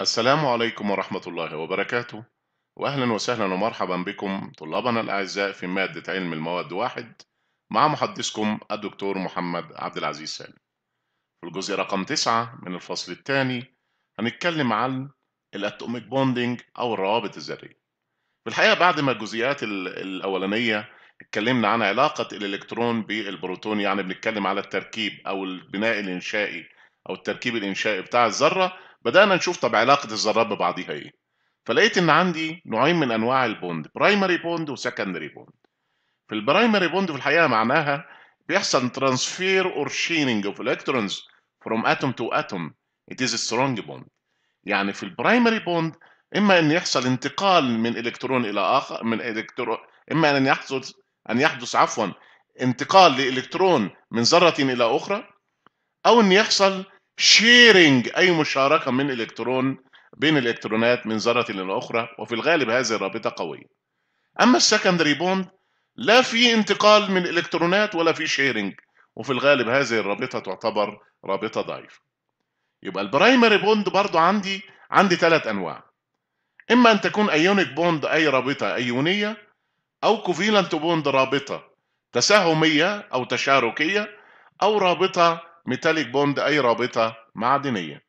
السلام عليكم ورحمة الله وبركاته وأهلا وسهلا ومرحبا بكم طلابنا الأعزاء في مادة علم المواد واحد مع محدثكم الدكتور محمد عبد العزيز سالم في الجزء رقم تسعة من الفصل الثاني هنتكلم عن الأتوميك بوندينج أو الروابط الذرية في الحقيقة بعد ما الجزئيات الأولانية اتكلمنا عن علاقة الإلكترون بالبروتون يعني بنتكلم على التركيب أو البناء الإنشائي أو التركيب الإنشائي بتاع الذرة بدانا نشوف طب علاقه الذرات ببعضها ايه فلقيت ان عندي نوعين من انواع البوند برايمري بوند وسكندري بوند في البرايمري بوند في الحقيقه معناها بيحصل ترانسفير اور شيننج اوف الكترونز فروم اتوم تو اتوم ات از سترونج بوند يعني في البرايمري بوند اما ان يحصل انتقال من الكترون الى اخر من الكترون اما ان يحدث ان يحدث عفوا انتقال لالكترون من ذره الى اخرى او ان يحصل شيرنج أي مشاركة من إلكترون بين الإلكترونات من ذرة إلى أخرى وفي الغالب هذه الرابطة قوية أما السكندري بوند لا في انتقال من إلكترونات ولا في شيرنج وفي الغالب هذه الرابطة تعتبر رابطة ضعيفة يبقى البرايمري بوند برضه عندي عندي ثلاث أنواع إما أن تكون أيونيك بوند أي رابطة أيونية أو كوفيلنت بوند رابطة تساهمية أو تشاركية أو رابطة ميتاليك بوند أي رابطة معدنية